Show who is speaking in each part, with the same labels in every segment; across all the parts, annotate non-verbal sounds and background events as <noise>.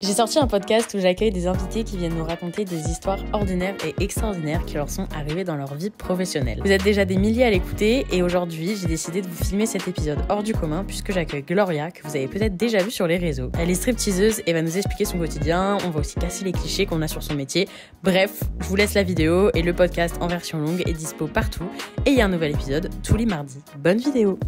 Speaker 1: J'ai sorti un podcast où j'accueille des invités qui viennent nous raconter des histoires ordinaires et extraordinaires qui leur sont arrivées dans leur vie professionnelle. Vous êtes déjà des milliers à l'écouter et aujourd'hui j'ai décidé de vous filmer cet épisode hors du commun puisque j'accueille Gloria que vous avez peut-être déjà vu sur les réseaux. Elle est stripteaseuse et va nous expliquer son quotidien, on va aussi casser les clichés qu'on a sur son métier. Bref, je vous laisse la vidéo et le podcast en version longue est dispo partout et il y a un nouvel épisode tous les mardis. Bonne vidéo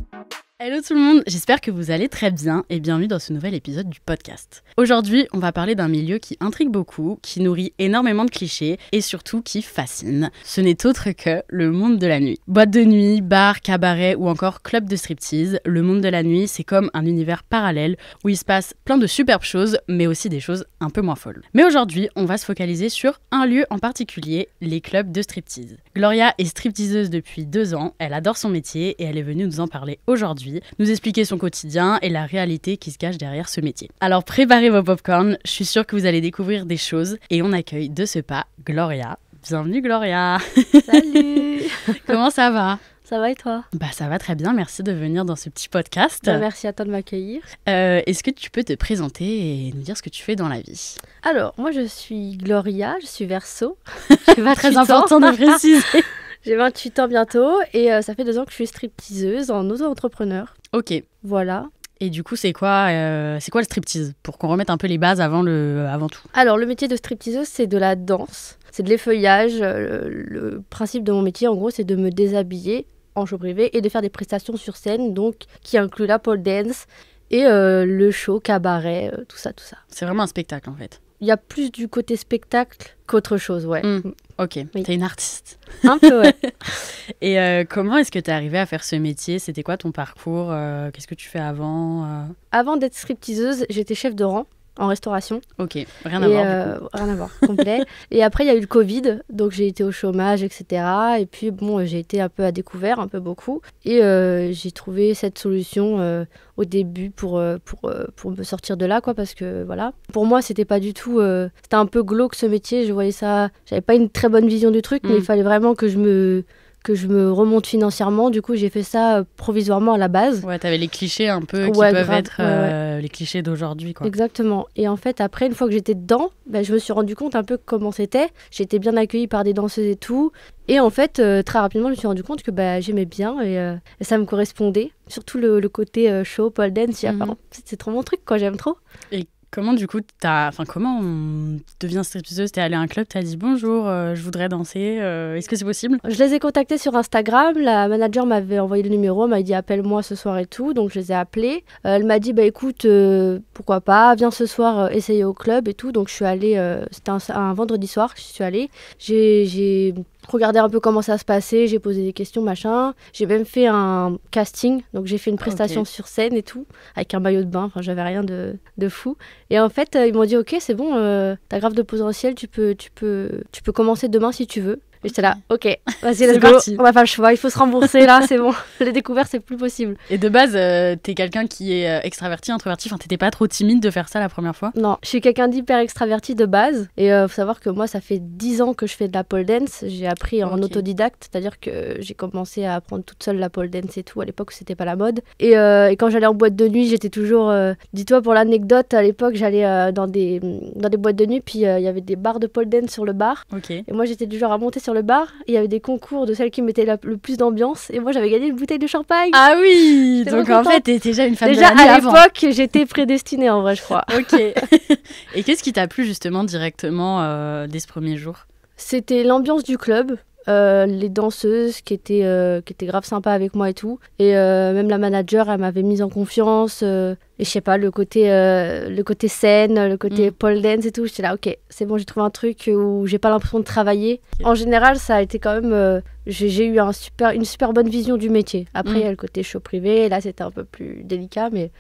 Speaker 1: Hello tout le monde, j'espère que vous allez très bien et bienvenue dans ce nouvel épisode du podcast. Aujourd'hui, on va parler d'un milieu qui intrigue beaucoup, qui nourrit énormément de clichés et surtout qui fascine. Ce n'est autre que le monde de la nuit. Boîte de nuit, bar, cabaret ou encore club de striptease, le monde de la nuit, c'est comme un univers parallèle où il se passe plein de superbes choses, mais aussi des choses un peu moins folles. Mais aujourd'hui, on va se focaliser sur un lieu en particulier, les clubs de striptease. Gloria est stripteaseuse depuis deux ans, elle adore son métier et elle est venue nous en parler aujourd'hui nous expliquer son quotidien et la réalité qui se cache derrière ce métier. Alors préparez vos popcorns, je suis sûre que vous allez découvrir des choses et on accueille de ce pas Gloria. Bienvenue Gloria
Speaker 2: Salut <laughs> Comment ça va ça va et toi
Speaker 1: Bah ça va très bien, merci de venir dans ce petit podcast. Bah, merci
Speaker 2: à toi de m'accueillir.
Speaker 1: Euh, est-ce que tu peux te présenter et nous dire ce que tu fais dans la vie
Speaker 2: Alors moi je suis Gloria, je suis Verso. C'est <laughs> très hein. important de <laughs> préciser. J'ai 28 ans bientôt et euh, ça fait deux ans que je suis stripteaseuse en auto-entrepreneur.
Speaker 1: Ok. Voilà. Et du coup, c'est quoi, euh, c'est quoi le striptease Pour qu'on remette un peu les bases avant, le, avant tout.
Speaker 2: Alors, le métier de stripteaseuse, c'est de la danse, c'est de l'effeuillage. Euh, le, principe de mon métier, en gros, c'est de me déshabiller en show privé et de faire des prestations sur scène, donc qui inclut la pole dance et le show, cabaret, tout ça, tout ça. C'est vraiment un spectacle en fait il y a plus du côté spectacle qu'autre chose, ouais. Hmm. Ok, t'es une artiste. Un peu, ouais.
Speaker 1: <laughs> Et euh, comment est-ce que t'es arrivée à faire ce métier C'était quoi ton parcours euh, Qu'est-ce que tu fais avant euh?
Speaker 2: Avant d'être scriptiseuse, j'étais chef de rang en restauration.
Speaker 1: Ok, rien à voir. Euh, rien à voir,
Speaker 2: complet. <laughs> et après, il y a eu le Covid, donc j'ai été au chômage, etc. Et puis, bon, euh, j'ai été un peu à découvert, un peu beaucoup. Et euh, j'ai trouvé cette solution au début pour, pour, pour me sortir de là, quoi, parce que voilà. Pour moi, c'était pas du tout. c'était un peu glauque ce métier, je voyais ça. J'avais pas une très bonne vision du truc, mais mm. il fallait vraiment que je me que je me remonte financièrement. Du coup, j'ai fait ça euh, provisoirement à la base.
Speaker 1: Ouais, t'avais les clichés un peu qui peuvent être euh, les clichés d'aujourd'hui. Quoi.
Speaker 2: Exactement. Et en fait, après, une fois que j'étais dedans, bah, je me suis rendu compte un peu comment c'était. J'étais bien accueillie par des danseuses et tout. Et en fait, euh, très rapidement, je me suis rendu compte que bah, j'aimais bien et, ça me correspondait. Surtout le, côté show, pole dance. Mhm. C'est trop mon truc, quoi. J'aime trop. Comment du coup, t'as,
Speaker 1: enfin comment on devient stripteaseuse T'es allé à un club, t'as dit bonjour, euh, je voudrais danser. Euh, est-ce que c'est possible Je les ai
Speaker 2: contactés sur Instagram. La manager m'avait envoyé le numéro, m'a dit appelle-moi ce soir et tout, donc je les ai appelés. Euh, elle m'a dit bah écoute, pourquoi pas, viens ce soir essayer au club et tout. Donc je suis allée, c'était un, vendredi soir que je suis allée. j'ai regarder un peu comment ça se passait, j'ai posé des questions, machin. J'ai même fait un casting, donc j'ai fait une prestation sur scène et tout, avec un maillot de bain, enfin j'avais rien de, fou. Et en fait, euh, ils m'ont dit, ok, c'est bon, euh, t'as grave de potentiel, tu peux, tu, peux, tu peux commencer demain si tu veux. Et j'étais là, ok, vas-y, let's go, on va faire le choix, il faut se rembourser là, c'est bon, <laughs> les découvertes, c'est plus possible. Et de base,
Speaker 1: euh, t'es quelqu'un qui est euh, extraverti, introverti, enfin, t'étais pas trop timide de faire ça la première fois
Speaker 2: Non, je suis quelqu'un d'hyper extraverti de base, et il euh, faut savoir que moi, ça fait 10 ans que je fais de la pole dance, j'ai appris en autodidacte, c'est-à-dire que j'ai commencé à apprendre toute seule la pole dance et tout, à l'époque, c'était pas la mode. Et, quand j'allais en boîte de nuit, j'étais toujours, dis-toi pour l'anecdote, à l'époque, j'allais dans, des, dans des boîtes de nuit, puis il y avait des bars de pole dance sur le bar, et moi, j'étais du genre à monter sur le bar, il y avait des concours de celle qui mettait le plus d'ambiance, et moi j'avais gagné une bouteille de champagne. Ah oui Donc en fait, t'es déjà une femme déjà, Déjà à l'époque, j'étais prédestinée en vrai, je crois. <laughs> Ok. <laughs>
Speaker 1: et qu'est-ce qui t'a plu justement directement euh, dès ce premier jour
Speaker 2: C'était l'ambiance du club. Euh, les danseuses qui étaient, euh, qui étaient grave sympas avec moi et tout. Et euh, même la manager, elle m'avait mise en confiance. et je sais pas, le côté, le côté scène, le côté mm. pole dance et tout. J'étais là, ok, c'est bon, j'ai trouvé un truc où j'ai pas l'impression de travailler. En général, ça a été quand même. j'ai eu un super, une super bonne vision du métier. Après, mm. il y a le côté show privé. là, c'était un peu plus délicat. Mais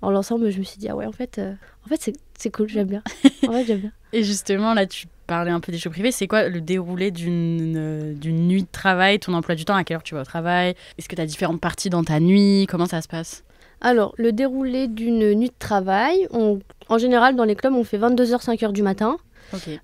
Speaker 2: en l'ensemble, je me suis dit, ah ouais, en fait, en fait c'est cool, j'aime bien. <laughs> En fait, j'aime bien.
Speaker 1: Et justement, là, tu parler un peu des jeux privés, c'est quoi le déroulé euh, d'une nuit de travail, ton emploi du temps, à quelle heure tu vas au travail Est-ce que tu as différentes parties dans ta nuit Comment ça se passe
Speaker 2: alors, le déroulé d'une nuit de travail, en général, dans les clubs, on fait 22h, 5h du matin.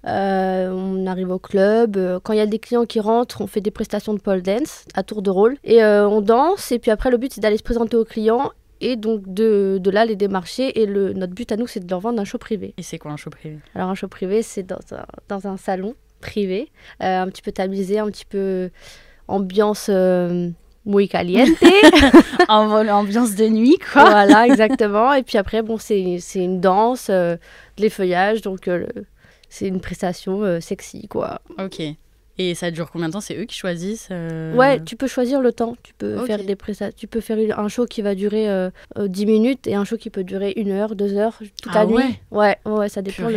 Speaker 2: Euh, on arrive au club. Euh, quand il y a des clients qui rentrent, on fait des prestations de pole dance à tour de rôle. Et on danse. Et puis après, le but, c'est d'aller se présenter aux clients et donc de, de là les démarcher. Et le, notre but à nous, c'est de leur vendre un show privé. Et c'est quoi un show privé Alors un show privé, c'est dans un, dans un salon privé, euh, un petit peu tamisé, un petit peu ambiance euh, muy caliente. <laughs> en ambiance de nuit, quoi. Voilà, exactement. Et puis après, bon, c'est une danse, euh, les feuillages donc euh, c'est une prestation sexy, quoi. Ok. Et
Speaker 1: ça dure combien de temps C'est eux qui choisissent euh Ouais, tu
Speaker 2: peux choisir le temps. Tu peux faire des Tu peux faire un show qui va durer 10 euh, euh, minutes et un show qui peut durer une heure, deux heures, toute ah la nuit. Ouais, ouais, ça dépend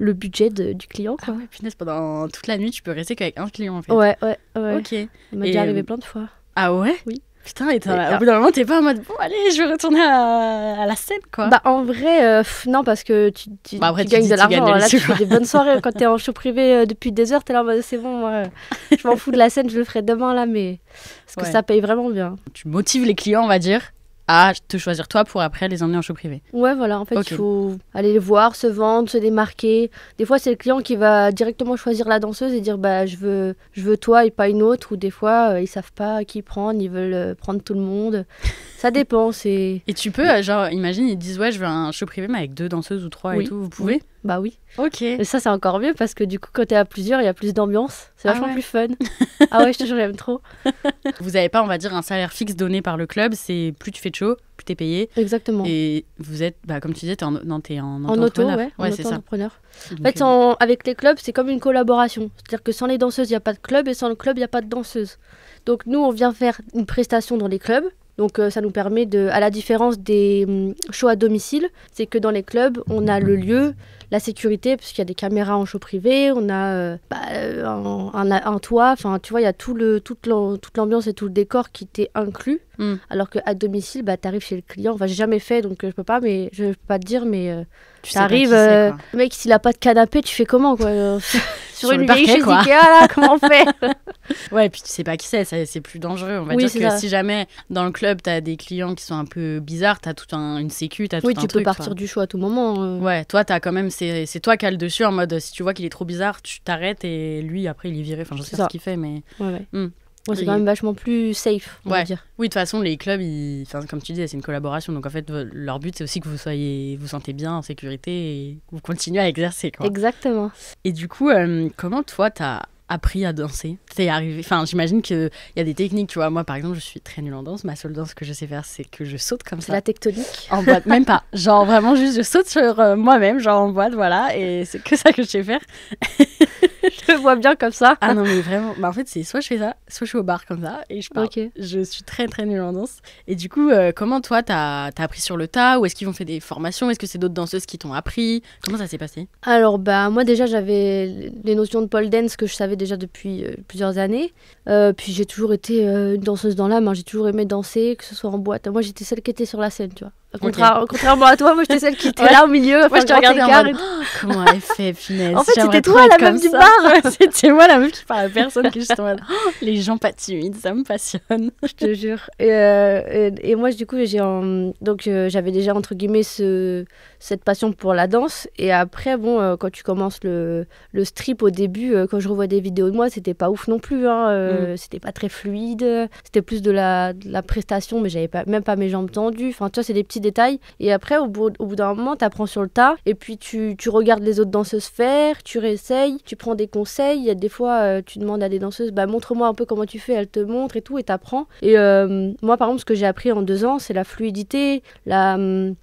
Speaker 2: le, budget du client. Ah
Speaker 1: quoi. pendant toute la nuit, tu peux
Speaker 2: rester qu'avec un client en fait. Ouais, ouais, ouais. Ok. Il m'est déjà arrivé plein de fois. Ah
Speaker 1: ouais Oui. Putain, et, au ah. bout d'un
Speaker 2: moment, t'es pas en mode bon, allez, je vais retourner à, la scène, quoi. Bah, en vrai, euh, non, parce que tu, bah, gagnes de l'argent. Là, tu fais des bonnes soirées. Quand t'es en show privé euh, depuis des heures, t'es là en mode c'est bon, moi, je m'en fous de la scène, je le ferai demain, là, mais. Parce que ça paye vraiment bien.
Speaker 1: Tu motives les clients, on va dire à te choisir toi pour après les emmener en show privé.
Speaker 2: Ouais, voilà, en fait, il faut aller les voir, se vendre, se démarquer. Des fois, c'est le client qui va directement choisir la danseuse et dire bah je veux je veux toi et pas une autre ou des fois euh, ils savent pas qui prendre, ils veulent euh, prendre tout le monde. Ça dépend, c'est.
Speaker 1: Et tu peux, euh, genre, imagine, ils disent, ouais, je veux un show privé, mais avec deux danseuses ou trois et tout, vous pouvez
Speaker 2: Bah oui. Ok. Et ça, c'est encore mieux parce que du coup, quand t'es à plusieurs, il y a plus d'ambiance. C'est ah vachement plus fun. <laughs> ah ouais, je te jure, j'aime trop. <laughs>
Speaker 1: Vous n'avez pas, on va dire, un salaire fixe donné par le club. C'est plus tu fais de show, plus t'es payé. Exactement. Et vous êtes, bah, comme tu disais, t'es en, non, es en, en auto, ouais. ouais c'est ça. En fait, euh,
Speaker 2: en, avec les clubs, c'est comme une collaboration. C'est-à-dire que sans les danseuses, il n'y a pas de club et sans le club, il n'y a pas de danseuse. Donc nous, on vient faire une prestation dans les clubs donc euh, ça nous permet de, à la différence des shows hum, à domicile, c'est que dans les clubs, on a le lieu, la sécurité, parce qu'il y a des caméras en show privé, on a euh, bah, euh, un, toit, enfin tu vois, il y a tout le, toute l'ambiance et tout le décor qui t'est inclus. Hmm. alors Alors qu'à domicile, bah, tu arrives chez le client. Enfin, j'ai jamais fait, donc je peux pas, mais je peux pas te dire, mais tu arrives. mec, s'il a pas de canapé, tu fais comment quoi <laughs>
Speaker 1: sur, une vieille chaise Ikea, là, comment on fait <laughs> Ouais, et puis tu sais pas qui c'est, c'est plus dangereux. On va dire que si jamais dans le club, tu as des clients qui sont un peu bizarres, tu as toute un, une sécu, tu tout un truc. Oui, tu peux partir du choix à tout moment. Euh. Ouais, toi, as quand même, c'est toi qui as le dessus en mode si tu vois qu'il est trop bizarre, tu t'arrêtes et lui, après, il est viré. Enfin, je sais pas ce qu'il
Speaker 2: fait, mais. Ouais, hmm c'est quand même vachement plus safe, on va
Speaker 1: dire. Oui, de toute façon, les clubs, ils... comme tu dis, c'est une collaboration. Donc, en fait, leur but, c'est aussi que vous soyez, vous sentez bien en sécurité et que vous continuez à exercer. Exactement. Et du coup, euh, comment toi, t'as appris à danser T'es arrivé. Enfin, j'imagine qu'il y a des techniques, tu vois. Moi, par exemple, je suis très nulle en danse. Ma seule danse que je sais faire, c'est que je saute
Speaker 2: comme ça. C'est la tectonique En boîte, même
Speaker 1: pas. Genre, vraiment, juste, je saute sur euh, moi-même, genre en boîte, voilà. Et c'est que ça que je sais faire. <laughs> <laughs> je vois bien comme ça. Ah non, mais vraiment. Bah, en fait, c'est soit je fais ça, soit je suis au bar comme ça et je parle. Je suis très, très nulle en danse. Et du coup, euh, comment toi, t'as as appris sur le tas Ou est-ce qu'ils ont fait des formations Est-ce que c'est d'autres danseuses qui t'ont appris Comment ça s'est passé
Speaker 2: Alors, bah, moi, déjà, j'avais les notions de pole dance que je savais déjà depuis euh, plusieurs années. Euh, puis j'ai toujours été une danseuse dans l'âme. Hein. J'ai toujours aimé danser, que ce soit en boîte. Moi, j'étais celle qui était sur la scène, tu vois. Contrairement à toi, moi j'étais celle qui était là au milieu. Moi je te regardais en mode, <gasps> comment elle fait, Finesse <laughs> en fait, c'était toi la même du bar. <laughs> c'était moi la meuf qui parle à personne. que juste en mode,
Speaker 1: <laughs> <gasps> les gens pas timides, ça me passionne. je te jure.
Speaker 2: Et, euh, et, moi, du coup, euh, j'avais déjà entre guillemets ce cette passion pour la danse. Et après, bon, euh, quand tu commences le, strip au début, euh, quand je revois des vidéos de moi, c'était pas ouf non plus. Hein, euh, mm. C'était pas très fluide. C'était plus de la, prestation, mais j'avais pas, même pas mes jambes tendues. Enfin, tu vois, c'est des petits détails. Et après, au bout, d'un moment, t'apprends sur le tas. Et puis, tu, regardes les autres danseuses faire, tu réessayes, tu prends des conseils. Il y a des fois, tu demandes à des danseuses, bah, montre-moi un peu comment tu fais. Elles te montrent et tout, et t'apprends. Et moi, par exemple, ce que j'ai appris en deux ans, c'est la fluidité, la. Hum,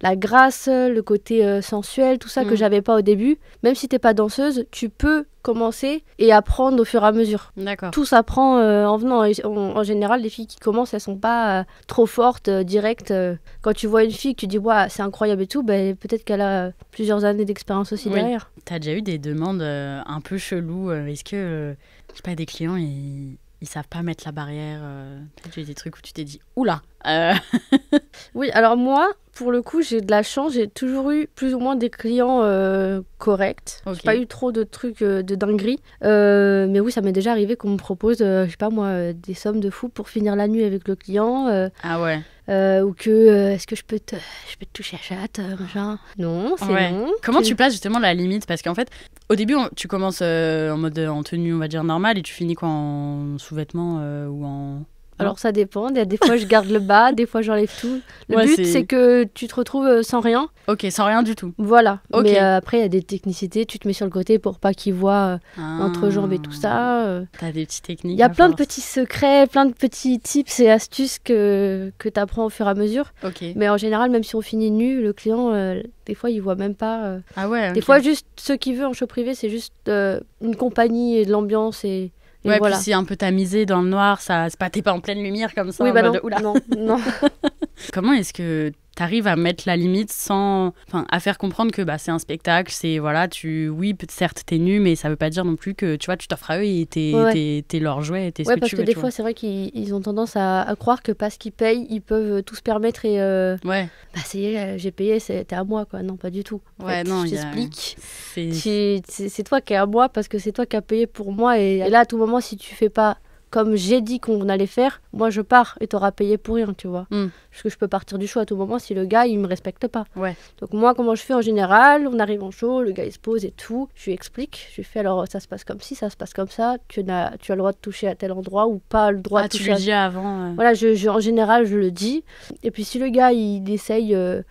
Speaker 2: la grâce, le côté euh, sensuel, tout ça que mm. j'avais pas au début. Même si t'es pas danseuse, tu peux commencer et apprendre au fur et à mesure. Tout s'apprend euh, en venant. en général, les filles qui commencent, elles sont pas euh, trop fortes, directes. Quand tu vois une fille tu dis, c'est incroyable et tout, ben, peut-être qu'elle a plusieurs années d'expérience aussi derrière. derrière.
Speaker 1: T'as déjà eu des demandes un peu cheloues Est-ce que, je sais pas, des clients, ils ils savent pas mettre la barrière. Euh, as des trucs où tu t'es dit, oula euh. <laughs>
Speaker 2: Oui, alors moi, pour le coup, j'ai de la chance. J'ai toujours eu plus ou moins des clients euh, corrects. J'ai pas eu trop de trucs de dinguerie. mais oui, ça m'est déjà arrivé qu'on me propose, je sais pas moi, des sommes de fou pour finir la nuit avec le client. ah ouais. Euh, ou que euh, est-ce que je peux te, je peux toucher à chatte, euh, machin. Non, c'est Comment tu... places
Speaker 1: passes justement la limite Parce qu'en fait, au début, tu commences en mode en tenue, on va dire normale, et tu finis quoi en sous-vêtements ou en alors ça
Speaker 2: dépend. Des fois je garde le bas, des fois j'enlève tout. Le but c'est que tu te retrouves euh, sans rien. Ok, sans rien du tout. Voilà. Mais euh, après il y a des technicités. Tu te mets sur le côté pour pas qu'il voient euh, ah. entre jambes et tout ça.
Speaker 1: T'as des petites techniques. Il y a plein
Speaker 2: de petits secrets, plein de petits tips et astuces que que t'apprends au fur et à mesure. Ok. Mais en général même si on finit nu, le client des fois il voit même pas. Ah ouais. Des fois juste ce qu'il veut en show privé c'est juste une compagnie et de l'ambiance et ouais, puis c'est un
Speaker 1: peu tamisé dans le noir, ça, c'est pas, t'es pas en pleine lumière comme ça. Oui, bah non, non. <laughs> Comment est-ce que t'arrives à mettre la limite sans enfin à faire comprendre que bah c'est un spectacle c'est voilà tu oui certes t'es nu mais ça veut pas dire non plus que tu vois tu t'offres à eux et t'es leur
Speaker 2: jouet t'es ouais, parce que, des fois c'est vrai qu'ils ont tendance à, croire que parce qu'ils payent ils peuvent euh, tout se permettre et euh, ouais bah c'est euh, j'ai payé c'était à moi quoi non pas du tout ouais non je t'explique a... c'est toi qui es à moi parce que c'est toi qui as payé pour moi et, et là à tout moment si tu fais pas comme j'ai dit qu'on allait faire, moi je pars et t'auras payé pour rien, tu vois. Hmm. Parce que je peux partir du show à tout moment si le gars il me respecte pas. Ouais. Donc moi comment je fais en général, on arrive en show, le gars il se pose et tout, je lui explique, je lui fais alors ça se passe comme si, ça se passe comme ça, tu as, tu as le droit de toucher à tel endroit ou pas le droit ah, de toucher. tu le à... avant. Voilà, je, je, en général je le dis. Et puis si le gars il essaye euh,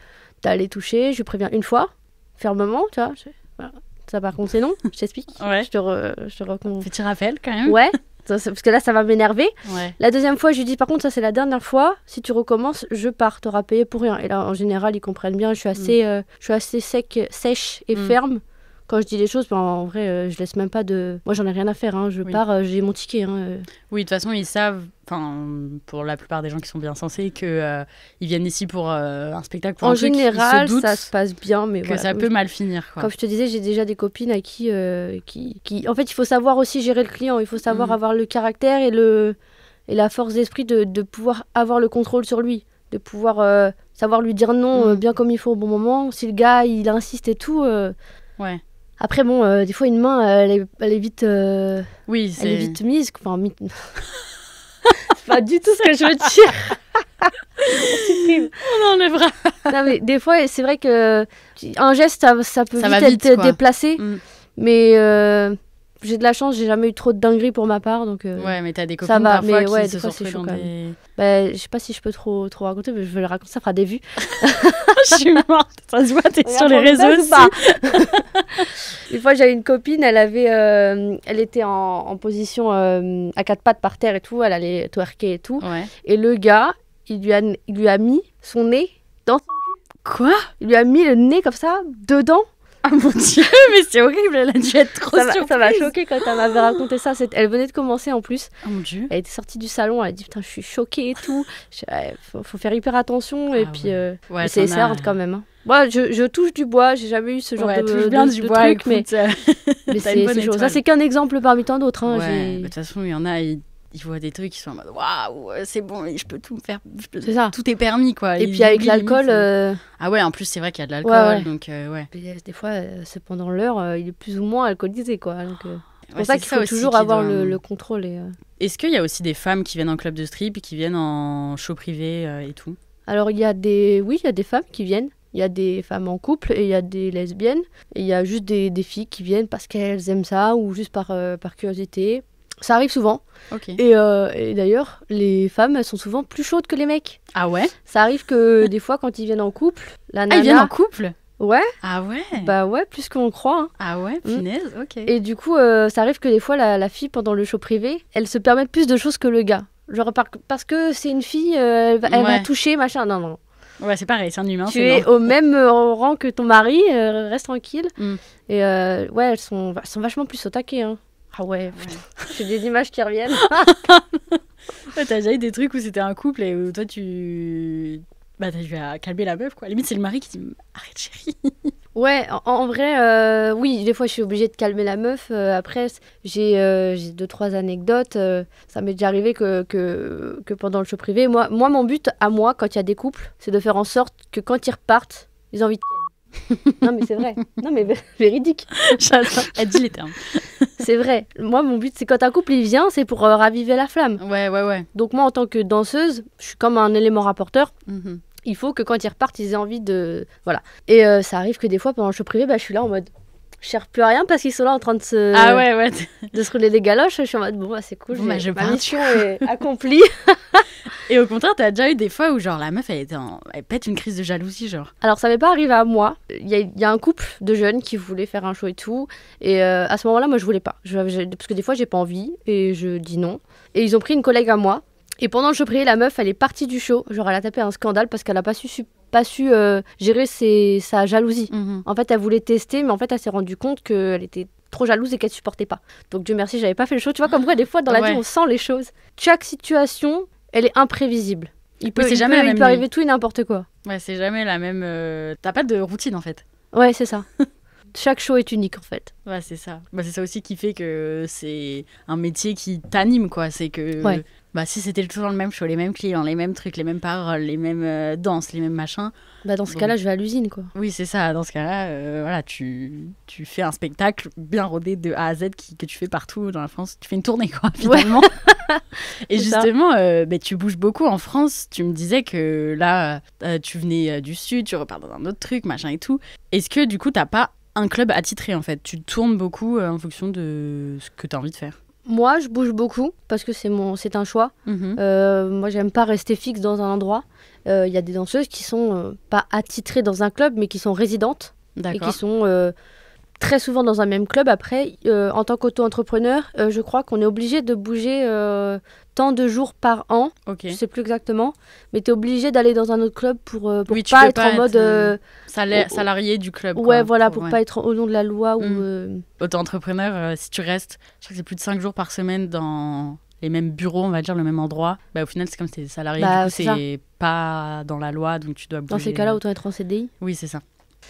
Speaker 2: d'aller toucher, je préviens une fois, fermement, tu vois. Ça par contre c'est non, je t'explique. ouais. Je te, re... je te recommande. quand même. Ouais. <laughs> parce que là, ça va m'énerver. La deuxième fois, je lui dis, par contre, ça c'est la dernière fois. Si tu recommences, je pars, t'auras payé pour rien. Et là, en général, ils comprennent bien. Je suis mm. assez, euh, je suis assez sec, sèche et mm. ferme quand je dis les choses, ben, en vrai, euh, je laisse même pas de. Moi, j'en ai rien à faire. Hein. Je pars, euh, j'ai mon ticket. Hein, euh.
Speaker 1: Oui, de toute façon, ils savent, pour la plupart des gens qui sont bien censés, qu'ils viennent ici pour un spectacle. Pour en un général, se ça se passe bien, mais que ça peut mal finir. Quoi. Comme je
Speaker 2: te disais, j'ai déjà des copines à qui, qui, qui, En fait, il faut savoir aussi gérer le client. Il faut savoir mhm. avoir le caractère et, le... et la force d'esprit de, pouvoir avoir le contrôle sur lui de pouvoir savoir lui dire non mhm. bien comme il faut au bon moment. Si le gars il insiste et tout, ouais. Après, bon, euh, des fois, une main, elle est, elle vite. Euh, oui, c'est, Elle est vite mise. Enfin, <laughs> pas du tout ce que je veux dire. On enlèvera. non, mais des fois, c'est vrai que un geste, ça, peut vite, être déplacé. Mm. Mais euh, j'ai de la chance, j'ai jamais eu trop de dingueries pour ma part, donc. Euh, ouais, mais t'as des copines parfois qui se sont des. Bah, je sais pas si je peux trop trop raconter, mais je vais le raconter, ça fera des vues. <laughs> je suis morte, ça se voit, t'es sur les réseaux aussi. <laughs> une fois, j'avais une copine, elle avait, euh, elle était en, en position euh, à quatre pattes par terre et tout, elle allait twerker et tout, et le gars, il lui a, il lui a mis son nez dans Quoi Il lui a mis le nez comme ça dedans ah mon dieu, <laughs> mais c'est horrible, elle a dû être trop ça m'a choqué quand elle m'avait raconté ça. Elle venait de commencer en plus. Oh mon dieu. Elle était sortie du salon, elle a dit putain, je suis choquée et tout. Faut, faire hyper attention ah, et puis euh, c'est hard quand même. Hein. Moi, je, touche du bois, j'ai jamais eu ce genre de, du bois, truc, mais, <laughs> mais c'est ça c'est qu'un
Speaker 1: exemple parmi tant d'autres. Hein, de toute façon, il y en a, ils voient des trucs qui sont en mode waouh, c'est bon, je peux tout me faire, ça. tout est permis quoi. Et, puis avec l'alcool. Euh, ah ouais, en plus c'est vrai qu'il y a de
Speaker 2: l'alcool, donc euh, ouais. Euh, des fois, cependant l'heure, il est plus ou moins alcoolisé quoi. Donc, C'est pour ça qu'il faut toujours avoir le, contrôle.
Speaker 1: Est-ce qu'il y a aussi des femmes qui viennent en club de strip, qui viennent en show privé et tout
Speaker 2: Alors, il y a des... Oui, il y a des femmes qui viennent. Il y a des femmes en couple et il y a des lesbiennes. Et il y a juste des, filles qui viennent parce qu'elles aiment ça ou juste par, par curiosité. Ça arrive souvent. Euh, et, d'ailleurs, les femmes, elles sont souvent plus chaudes que les mecs. Ah ouais Ça arrive que <laughs> des fois, quand ils viennent en couple, la nana... Ah, ils viennent en couple Ouais. Ah ouais Bah ouais, plus qu'on croit. Hein. Ah ouais, mm. punaise, ok. Et du coup, euh, ça arrive que des fois, la, fille, pendant le show privé, elle se permet plus de choses que le gars. Genre, parce que c'est une fille, euh, elle, va, toucher, machin. Non, non.
Speaker 1: Ouais, c'est pareil, c'est un humain. Tu es au même
Speaker 2: rang que ton mari, reste tranquille. Mm. Et ouais, elles sont, sont vachement plus au taquet. Hein. Ah ouais. j'ai ah <laughs> C'est des images qui reviennent. <laughs> t'as déjà eu des trucs où c'était un couple et où toi tu. Bah
Speaker 1: t'as eu à calmer la meuf quoi. À la limite c'est le mari qui dit arrête chérie.
Speaker 2: <laughs> Ouais, en, vrai, euh, oui, des fois je suis obligée de calmer la meuf. Euh, après, euh, j'ai deux, trois anecdotes. ça m'est déjà arrivé que, que, pendant le show privé, moi, moi mon but à moi, quand il y a des couples, c'est de faire en sorte que quand ils repartent, ils ont envie de non, mais c'est vrai. Non, mais <laughs> véridique. Elle dit les termes. <laughs> c'est vrai. Moi, mon but, c'est quand un couple il vient, c'est pour euh, raviver la flamme. Ouais, ouais, ouais. Donc, moi, en tant que danseuse, je suis comme un élément rapporteur. Mhm. Il faut que quand ils repartent, ils aient envie de. Voilà. Et euh, ça arrive que des fois, pendant le show privé, bah, je suis là en mode cherche plus à rien parce qu'ils sont là en train de se, ah ouais, ouais. de se rouler des galoches. Je suis en mode, bon, bah, c'est cool, bon, bah, ma mission <laughs> est accomplie.
Speaker 1: et au contraire, tu as déjà eu des fois où, genre, la meuf, elle, en... elle pète une crise de jalousie, genre.
Speaker 2: Alors, ça m'est pas arrivé à moi. Il y, a un couple de jeunes qui voulaient faire un show et tout. Et euh, à ce moment-là, moi, je voulais pas. Je, parce que des fois, j'ai pas envie et je dis non. Et ils ont pris une collègue à moi. Et pendant que je priais, la meuf, elle est partie du show. Genre, elle a tapé un scandale parce qu'elle n'a pas su pas su euh, gérer sa jalousie. Mhm. En fait, elle voulait tester, mais en fait, elle s'est rendue compte qu'elle était trop jalouse et qu'elle supportait pas. Donc Dieu merci, j'avais pas fait le show. Tu vois, comme quoi, des fois, dans la vie, on sent les choses. Chaque situation, elle est imprévisible. Il peut, jamais arriver tout et n'importe quoi.
Speaker 1: Ouais, c'est jamais la même. Euh, t'as pas de routine en fait.
Speaker 2: Ouais, c'est ça. <laughs> Chaque show est
Speaker 1: unique en fait. Ouais, c'est ça. Bah, c'est ça aussi qui fait que c'est un métier qui t'anime quoi. C'est que bah si c'était toujours le même show, les mêmes clients, les mêmes trucs, les mêmes paroles, les mêmes euh, danses, les mêmes machins.
Speaker 2: Bah dans ce cas-là, je vais
Speaker 1: à l'usine quoi. Oui, c'est ça. Dans ce cas-là, euh, voilà, tu, tu fais un spectacle bien rodé de A à Z qui, que tu fais partout dans la France. Tu fais une tournée quoi, <laughs> finalement. <laughs> Et justement, euh, bah, tu bouges beaucoup en France. Tu me disais que là, tu venais du sud, tu repars dans un autre truc, machin et tout. Est-ce que du coup, t'as pas un club attitré en fait Tu tournes beaucoup en fonction de ce que tu as envie de faire
Speaker 2: moi, je bouge beaucoup parce que c'est mon, c'est un choix. Mhm. Euh, moi, j'aime pas rester fixe dans un endroit. Il euh, y a des danseuses qui sont euh, pas attitrées dans un club, mais qui sont résidentes et qui sont très souvent dans un même club. Après, euh, en tant qu'auto-entrepreneur, euh, je crois qu'on est obligé de bouger euh, tant de jours par an. je Je sais plus exactement, mais tu es obligé d'aller dans un autre club pour, ne pas, être en mode salarié du club. Ouais, voilà, pour, ne pas être au nom de la loi ou hmm.
Speaker 1: auto-entrepreneur. si tu restes, je crois que c'est plus de 5 jours par semaine dans les mêmes bureaux, on va dire, le même endroit, bah, au final, c'est comme si tu salarié, du bah, coup, c'est pas dans la loi, donc tu dois bouger. Dans ces cas-là, autant
Speaker 2: être en CDI Oui, c'est ça.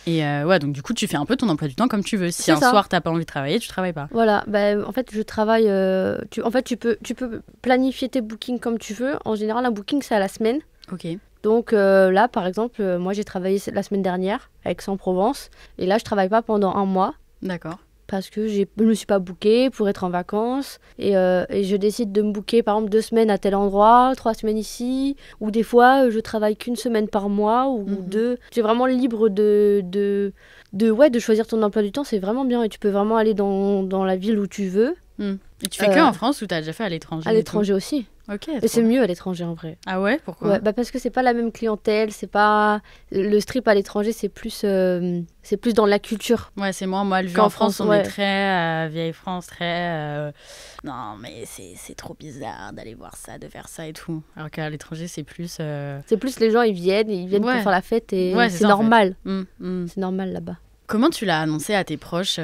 Speaker 1: Et euh, ouais, donc du coup, tu fais un peu ton emploi du temps comme tu veux. Si un soir, tu n'as pas envie de travailler, tu travailles pas.
Speaker 2: Voilà, bah, en fait, je travaille. Euh, tu, en fait, tu peux, tu peux planifier tes bookings comme tu veux. En général, un booking, c'est à la semaine. Ok. Donc euh, là, par exemple, moi, j'ai travaillé la semaine dernière avec aix provence Et là, je travaille pas pendant un mois. D'accord parce que je ne me suis pas bookée pour être en vacances euh, et, je décide de me booker par exemple deux semaines à tel endroit, trois semaines ici, ou des fois je travaille qu'une semaine par mois ou mhm. deux. Tu es vraiment libre de, de, ouais, de choisir ton emploi du temps, c'est vraiment bien et tu peux vraiment aller dans, dans la ville où tu veux. Hmm. Et tu fais euh, que en France
Speaker 1: ou tu as déjà fait à l'étranger À l'étranger aussi.
Speaker 2: Ok. Et c'est mieux à l'étranger en vrai. Ah ouais, pourquoi bah parce que c'est pas la même clientèle, c'est pas le strip à l'étranger, c'est plus euh, c'est plus dans la culture. Ouais, c'est moins mal vu. En France, on est
Speaker 1: très euh, vieille France, très euh, non mais c'est trop bizarre d'aller voir ça, de faire ça et tout. Alors qu'à l'étranger, c'est plus
Speaker 2: c'est plus les gens ils viennent, ils viennent pour faire la fête et c'est normal. Mm, mm. C'est normal là-bas.
Speaker 1: Comment tu l'as annoncé à tes proches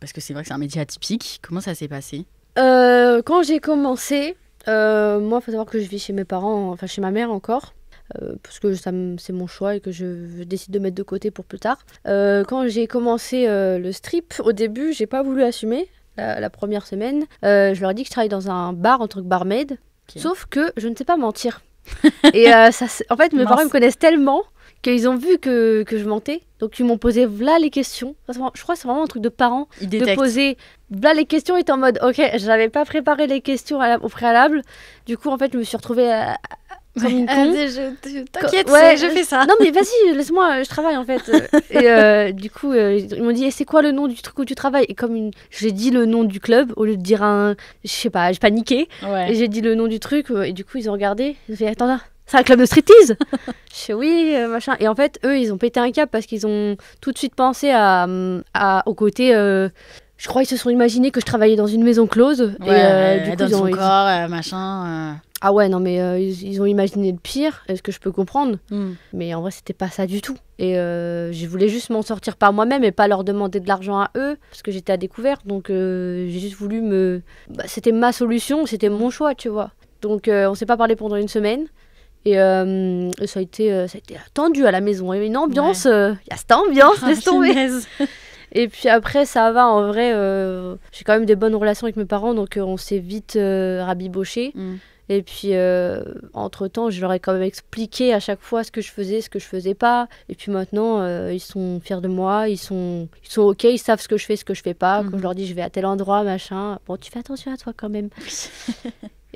Speaker 1: Parce que c'est vrai que c'est un média atypique. Comment ça s'est passé
Speaker 2: Quand j'ai commencé, euh, moi, il faut savoir que je vis chez mes parents, enfin chez ma mère encore. Euh, parce que c'est mon choix et que je, décide de mettre de côté pour plus tard. Euh, quand j'ai commencé le strip, au début, j'ai pas voulu assumer la, première semaine. je leur ai dit que je travaillais dans un bar en truc barmaid. Sauf que je ne sais pas mentir. <laughs> et en fait, mes parents me connaissent tellement qu'ils ont vu que, que, je mentais. Donc ils m'ont posé là les questions. je crois que c'est vraiment un truc de parents de poser là les questions et en mode ok, j'avais pas préparé les questions au préalable. Du coup en fait je me suis retrouvée comme une <laughs> ah, con. T'inquiète, je fais ça. Non mais vas-y, laisse-moi, je travaille en fait. <laughs> et euh, du coup, euh, ils m'ont dit, eh, c'est quoi le nom du truc où tu travailles Et comme j'ai dit le nom du club, au lieu de dire un... Je sais pas, j'ai paniqué. Et j'ai dit le nom du truc, euh, et du coup ils ont regardé, ils ont fait, attends là c'est un club de striptease <laughs> Je oui, euh, machin. Et en fait, eux, ils ont pété un câble parce qu'ils ont tout de suite pensé à, à au côté. Euh, je crois ils se sont imaginés que je travaillais dans une maison close. et euh, du coup, dans ils ont, son corps, machin. Ah ouais, non, mais ils, ont imaginé le pire, est-ce que je peux comprendre hmm. Mais en vrai, c'était pas ça du tout. Et je voulais juste m'en sortir par moi-même et pas leur demander de l'argent à eux, parce que j'étais à découvert. Donc j'ai juste voulu me. Bah, c'était ma solution, c'était mon choix, tu vois. Donc on s'est pas parlé pendant une semaine. Et euh, ça, a été, euh, ça a été tendu à la maison. Il y a une ambiance, euh, il y a cette ambiance, ah, laisse tomber. <laughs> Et puis après, ça va, en vrai, j'ai quand même des bonnes relations avec mes parents, donc on s'est vite rabiboché. Mm. Et puis, entre-temps, je leur ai quand même expliqué à chaque fois ce que je faisais, ce que je faisais pas. Et puis maintenant, ils sont fiers de moi, ils sont, ils sont OK, ils savent ce que je fais, ce que je fais pas. comme Quand je mm-hmm. leur dis je vais à tel endroit, machin, bon, tu fais attention à toi quand même. <laughs>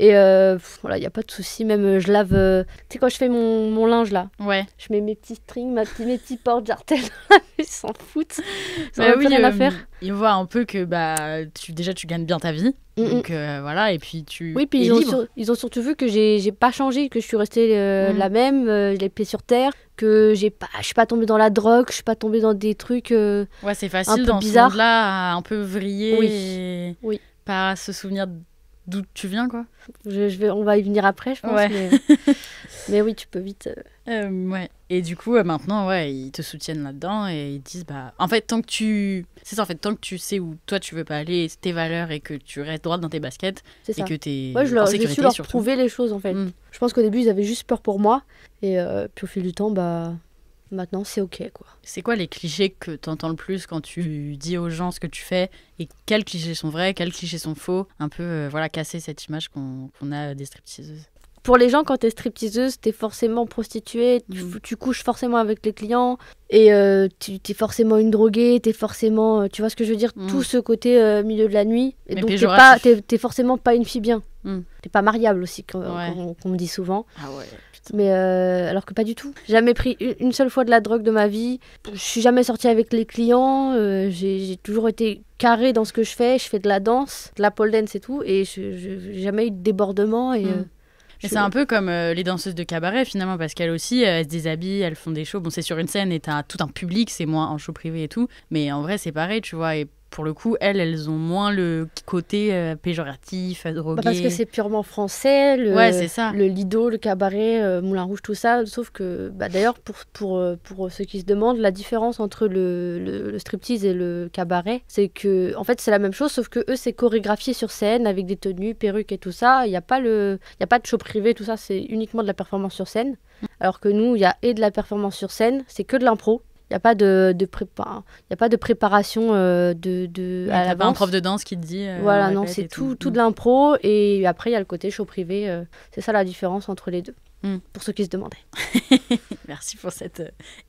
Speaker 2: Et euh, voilà, il n'y a pas de souci. Même euh, je lave. Euh, tu sais, quand je fais mon, mon, linge là, ouais. je mets mes petits strings, ma, mes petits portes jartelles. Ils s'en foutent. Ils n'ont rien à faire.
Speaker 1: Ils voient un peu que bah, tu, déjà tu gagnes bien ta vie. Donc voilà, et puis tu. Oui, puis ils ont,
Speaker 2: ils ont, surtout vu que j'ai pas changé, que je suis restée mm. la même, les pieds sur terre, que j'ai pas, je suis pas tombée dans la drogue, je suis pas tombée dans des trucs. ouais, c'est facile dans
Speaker 1: là un peu vriller. Oui. Et... oui. Pas se souvenir d'où tu viens, quoi.
Speaker 2: Je, je, vais, on va y venir après, je pense. Mais, <laughs> mais, oui, tu peux vite.
Speaker 1: Euh. Euh, ouais. Et du coup, euh, maintenant, ouais, ils te soutiennent là-dedans et ils disent, bah, en fait, tant que tu, c'est ça, en fait, tant que tu sais où toi tu veux pas aller, tes valeurs et que tu restes droite dans tes baskets et que t'es ouais, je leur, en sécurité, su leur prouver
Speaker 2: les choses en fait. Mm. Je pense qu'au début, ils avaient juste peur pour moi et puis au fil du temps, bah, Maintenant, c'est OK, quoi.
Speaker 1: C'est quoi les clichés que tu entends le plus quand tu dis aux gens ce que tu fais et quels clichés sont vrais, quels clichés sont faux Un peu, euh, voilà, casser cette image qu'on a des stripteaseuses.
Speaker 2: Pour les gens, quand t'es stripteaseuse, t'es forcément prostituée, tu, mm. couches forcément avec les clients et euh, tu t'es forcément une droguée, t'es forcément, euh, tu vois ce que je veux dire, mm. tout ce côté milieu de la nuit. Et Mais donc t'es es, forcément pas une fille bien. Tu mm. T'es pas mariable aussi, qu'on me dit souvent. Ah ouais. Mais euh, alors que pas du tout. Jamais pris une seule fois de la drogue de ma vie. Je suis jamais sortie avec les clients. Euh, j'ai toujours été carré dans ce que je fais. Je fais de la danse, de la pole dance et tout. Et je jamais eu de débordement. Et, hmm. euh, mais c'est un
Speaker 1: peu comme les danseuses de cabaret finalement, parce qu'elles aussi, elles se déshabillent, elles font des shows. Bon, c'est sur une scène et t'as tout un public, c'est moins en show privé et tout. Mais en vrai, c'est pareil, tu vois. Et pour le coup, elles, elles ont moins le côté euh, péjoratif, euh, drogué. parce que c'est
Speaker 2: purement français, le, le lido, le cabaret, euh, Moulin Rouge, tout ça. Sauf que, bah, d'ailleurs, pour, pour, pour ceux qui se demandent, la différence entre le, le, striptease et le cabaret, c'est que, en fait, c'est la même chose, sauf que eux, c'est chorégraphié sur scène avec des tenues, perruques et tout ça. Il n'y a, pas le, y a pas de show privé, tout ça, c'est uniquement de la performance sur scène. Alors que nous, il y a et de la performance sur scène, c'est que de l'impro. Il n'y a, pas de, de y a pas de préparation euh, de, de pas un prof de danse qui te dit. Euh, voilà, non, c'est tout, tout, de mm. l'impro. Et après, il y a le côté show privé. Euh, c'est ça la différence entre les deux. Mm. Pour ceux qui se demandaient. <laughs> Merci pour cet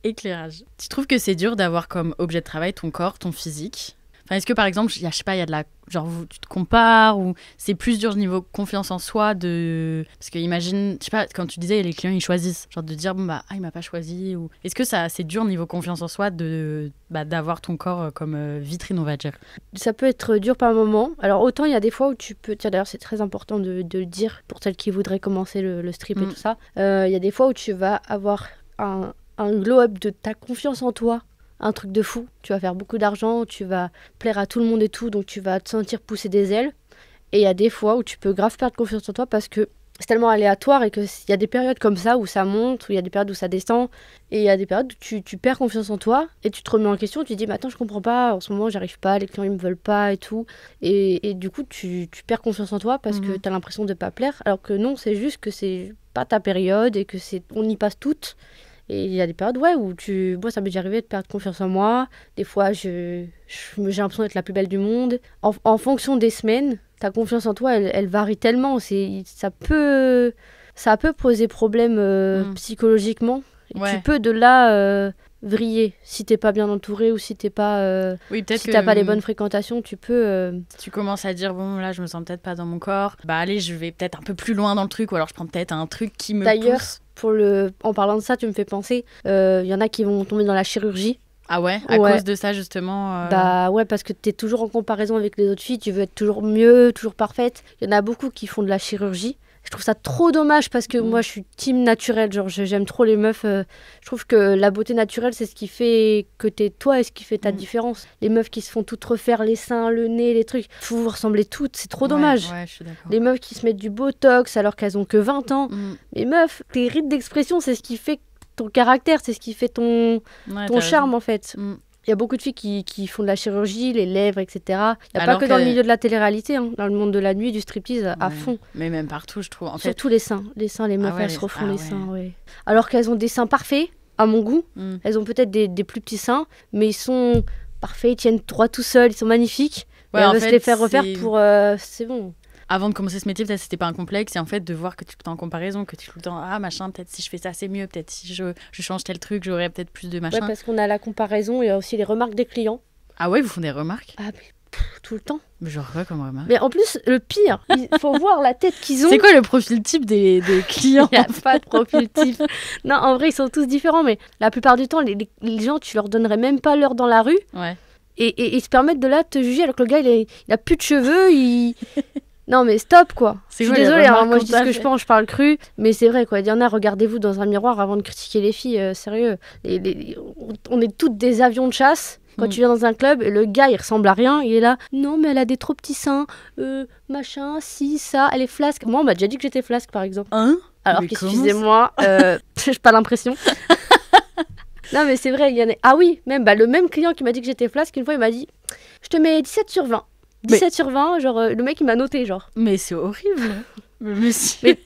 Speaker 2: éclairage.
Speaker 1: Tu trouves que c'est dur d'avoir comme objet de travail ton corps, ton physique est-ce que par exemple, je sais pas, il y a de la. Genre, tu te compares ou c'est plus dur niveau confiance en soi de. Parce que imagine, je sais pas, quand tu disais les clients ils choisissent, genre de dire bon bah, ah, il m'a pas choisi ou. Est-ce que ça c'est dur au niveau confiance en soi de bah, d'avoir ton corps euh, comme euh, vitrine, on va dire
Speaker 2: Ça peut être dur par moment. Alors, autant il y a des fois où tu peux. Tiens, d'ailleurs, c'est très important de, le dire pour celles qui voudraient commencer le, le strip et mm. tout ça. Euh, il y a des fois où tu vas avoir un, un glow-up de ta confiance en toi un truc de fou. Tu vas faire beaucoup d'argent, tu vas plaire à tout le monde et tout, donc tu vas te sentir pousser des ailes. Et il y a des fois où tu peux grave perdre confiance en toi parce que c'est tellement aléatoire et qu'il y a des périodes comme ça où ça monte, où il y a des périodes où ça descend, et il y a des périodes où tu, perds confiance en toi et tu te remets en question, tu te dis, mais attends, je comprends pas, en ce moment, j'arrive pas, les clients, ils me veulent pas et tout. Et, et du coup, tu, perds confiance en toi parce que mhm. tu as l'impression de pas plaire, alors que non, c'est juste que c'est pas ta période et que c'est on y passe toutes et il y a des périodes, ouais, où tu. Moi, ça m'est déjà arrivé de perdre confiance en moi. Des fois, je, j'ai l'impression d'être la plus belle du monde. En, fonction des semaines, ta confiance en toi, elle, varie tellement. C'est, ça, peut, ça peut poser problème euh, mm. psychologiquement. Tu peux de là euh, vriller si t'es pas bien entouré ou si t'es pas euh, si t'as pas les bonnes fréquentations tu peux euh,
Speaker 1: tu commences à dire bon là je me sens peut-être pas dans mon corps bah allez je vais peut-être un peu plus loin dans le truc ou alors je prends peut-être un truc qui me d'ailleurs
Speaker 2: pour le en parlant de ça tu me fais penser il euh, y en a qui vont tomber dans la chirurgie ah ouais à cause de ça
Speaker 1: justement
Speaker 2: euh, bah ouais parce que t'es toujours en comparaison avec les autres filles tu veux être toujours mieux toujours parfaite il y en a beaucoup qui font de la chirurgie je trouve ça trop dommage parce que mm. moi je suis team naturel, genre j'aime trop les meufs. Euh, je trouve que la beauté naturelle c'est ce qui fait que t'es toi et ce qui fait ta mm. différence. Les meufs qui se font toutes refaire les seins, le nez, les trucs, faut vous ressembler toutes, c'est trop dommage. les meufs qui se mettent du botox alors qu'elles ont que 20 ans. Mm. Mais Les meufs, tes rites d'expression c'est ce qui fait ton caractère, c'est ce qui fait ton, ton charme en fait il y a beaucoup de filles qui, font de la chirurgie, les lèvres, etc. Il n'y a pas que, dans le milieu de la télé-réalité, hein. dans le monde de la nuit, du striptease, à fond. Mais même partout, je trouve. En Surtout les seins. Les seins, les ah meufs, elles se refont ah les seins. Ouais. Alors qu'elles ont des seins parfaits, à mon goût. Hmm. Elles ont peut-être des, plus petits seins, mais ils sont parfaits, ils tiennent trois tout seuls, ils sont magnifiques. on elles se les faire refaire pour. Euh, c'est bon
Speaker 1: avant de commencer ce métier, peut-être c'était pas un complexe, et en fait de voir que tu es en comparaison, que tu es tout le temps, ah machin, peut-être si je fais ça, c'est mieux, peut-être si je, je, change tel truc, j'aurais peut-être plus de machin. Ouais, parce qu'on
Speaker 2: a la comparaison et aussi les remarques des clients.
Speaker 1: Ah ouais, ils vous font des remarques Ah, mais tout le temps. Mais genre quoi comme remarque
Speaker 2: Mais en plus, le pire, il faut voir la tête qu'ils ont. C'est quoi le
Speaker 1: profil type des, <laughs> clients Il
Speaker 2: n'y a pas de profil type. Non, en vrai, ils sont tous différents, mais la plupart du temps, les, gens, tu leur donnerais même pas l'heure dans la rue. Ouais. Et, et, se permettent de là te juger alors que le gars il, est, il a plus de cheveux, il, <laughs> Non, mais stop, quoi. Je suis désolée, hein, moi je dis ce que je pense, je parle cru, mais c'est vrai, quoi. il y en a, regardez-vous dans un miroir avant de critiquer les filles, euh, sérieux. Les, on est toutes des avions de chasse. Quand mm. tu viens dans un club, le gars, il ressemble à rien, il est là, non, mais elle a des trop petits seins, euh, machin, si, ça, elle est flasque. Moi, on m'a déjà dit que j'étais flasque, par exemple. Hein Alors qu'excusez-moi, euh, <laughs> <laughs> j'ai pas l'impression. <laughs> non, mais c'est vrai, il y en a. Ah oui, même bah, le même client qui m'a dit que j'étais flasque, une fois, il m'a dit, je te mets 17 sur 20. 17 sur 20, genre, euh, le mec, il m'a noté, genre. Mais c'est horrible <laughs> mais,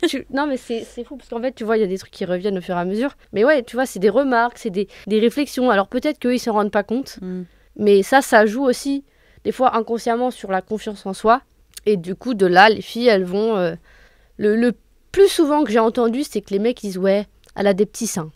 Speaker 2: tu... Non, mais c'est fou parce qu'en fait, tu vois, il y a des trucs qui reviennent au fur et à mesure. Mais ouais, tu vois, c'est des remarques, c'est des, réflexions. Alors peut-être qu'eux, ils s'en rendent pas compte. Hmm. Mais ça, ça joue aussi, des fois inconsciemment, sur la confiance en soi. Et du coup, de là, les filles, elles vont. Euh, le, plus souvent que j'ai entendu, c'est que les mecs ils disent Ouais, elle a des petits seins.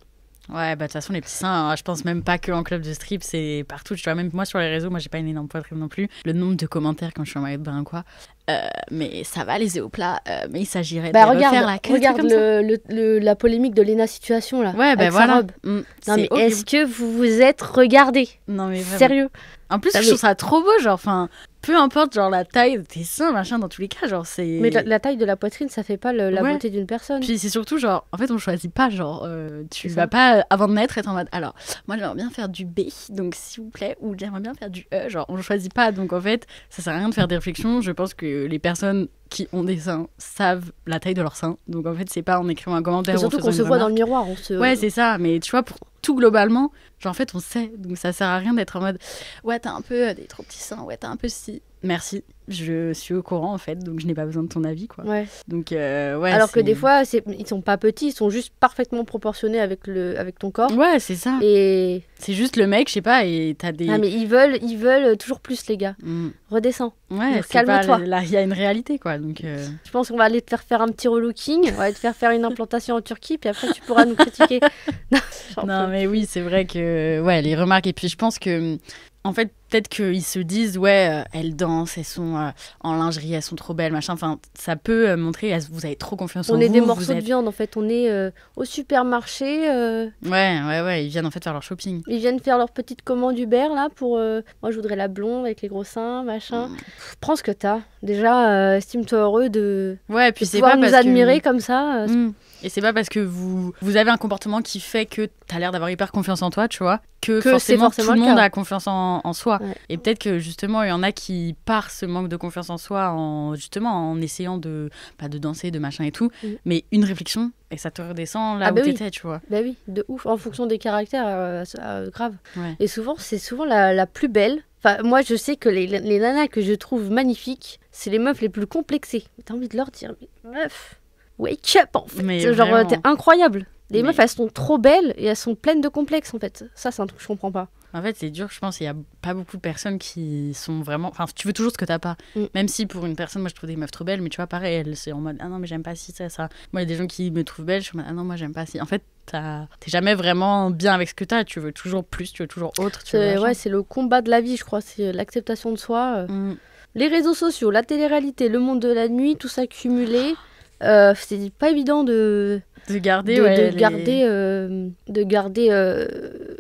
Speaker 2: Ouais, bah
Speaker 1: de toute façon, les petits seins, hein, je pense même pas qu'en club de strip, c'est partout. Tu vois, même moi sur les réseaux, moi j'ai pas une énorme poitrine non plus. Le nombre de commentaires quand je suis en maillot de bain, quoi. Euh, mais ça va, les éoplats. Euh, mais il
Speaker 2: s'agirait bah, de regarde, refaire la queue. Regarde le, la polémique de Lena Situation, là. Ouais, bah voilà. Mm. non, mais est-ce que vous vous êtes regardé Non, mais Sérieux. En plus, ça je trouve ça trop beau,
Speaker 1: genre, enfin, peu importe genre la taille de tes seins machin dans tous les cas genre c'est mais la,
Speaker 2: taille de la poitrine ça fait pas la bonté beauté d'une personne puis c'est surtout genre en fait on choisit pas genre euh, tu vas pas avant de
Speaker 1: naître être en mode alors moi j'aimerais bien faire du B donc s'il vous plaît ou j'aimerais bien faire du E genre on choisit pas donc en fait ça sert à rien de faire des réflexions je pense que les personnes qui ont des seins savent la taille de leurs seins. Donc en fait, c'est pas en écrivant un commentaire. surtout qu'on se voit dans le
Speaker 2: miroir. On se... Ouais, c'est
Speaker 1: ça. Mais tu vois, pour tout globalement, genre en fait, on sait. Donc ça sert à rien d'être en mode Ouais, t'as un peu euh, des trop petits seins.
Speaker 2: Ouais, t'as un peu si.
Speaker 1: Merci je suis au courant en fait, donc je n'ai pas besoin de ton avis quoi. Ouais. Donc
Speaker 2: euh, ouais. Alors que des fois, ils sont pas petits, ils sont juste parfaitement proportionnés avec le avec ton corps. Ouais, c'est ça. Et
Speaker 1: c'est juste le mec, je sais pas, et t'as des. Ah mais ils
Speaker 2: veulent, ils veulent toujours plus les gars. Mm. Redescends.
Speaker 1: Ouais, calme-toi. Là, il y a une réalité quoi, donc. Euh.
Speaker 2: Je pense qu'on va aller te faire faire un petit relooking, on va te faire faire une implantation en Turquie, puis après tu pourras nous critiquer. <laughs> non,
Speaker 1: non mais oui, c'est vrai que ouais les remarques et puis je pense que en fait, peut-être qu'ils se disent, ouais, euh, elles dansent, elles sont euh, en lingerie, elles sont trop belles, machin. Enfin, ça peut euh, montrer, vous avez trop confiance en vous. On est des morceaux de viande,
Speaker 2: en fait. On est au supermarché. Ouais, ouais, ouais. Ils viennent en fait faire leur shopping. Ils viennent faire leur petite commande Uber, là, pour. moi, je voudrais la blonde avec les gros seins, machin. Mm. Prends ce que t'as. Déjà, estime-toi heureux de. Ouais, puis c'est nous admirer comme ça. Mm.
Speaker 1: Et c'est pas parce que vous, vous avez un comportement qui fait que t'as l'air d'avoir hyper confiance en toi, tu vois, que, forcément, tout le monde a confiance en, soi. Et peut-être que justement, il y en a qui, partent ce manque de confiance en soi, en, justement, en essayant de, pas de danser, de machin et tout, mm. mais une réflexion, et ça te redescend là ah bah où t'étais, tu vois.
Speaker 2: Bah oui, de ouf, en fonction des caractères, euh, euh, grave. Et souvent, c'est souvent la, plus belle, Enfin, moi, je sais que les, nanas que je trouve magnifiques, c'est les meufs les plus complexées. T'as envie de leur dire, mais meuf, wake up en fait. genre, t'es incroyable. Les meufs, elles sont trop belles et elles sont pleines de complexes en fait. Ça, c'est un truc que je comprends pas.
Speaker 1: En fait, c'est dur, je pense. Il n'y a pas beaucoup de personnes qui sont vraiment. Enfin, tu veux toujours ce que t'as pas. Mm. Même si pour une personne, moi, je trouve des meufs trop belles, mais tu vois, pareil, elle, c'est en mode Ah non, mais j'aime pas si ça, ça. Moi, il y a des gens qui me trouvent belle, je suis en mode Ah non, moi, j'aime pas si. En fait, t'es jamais vraiment bien avec ce que t'as. Tu veux toujours plus, tu veux toujours autre. ouais,
Speaker 2: c'est le combat de la vie, je crois. C'est euh, l'acceptation de soi. Euh. Mm. Les réseaux sociaux, la télé-réalité, le monde de la nuit, tout s'accumuler euh, c'est pas évident de de garder de, garder euh, de garder euh,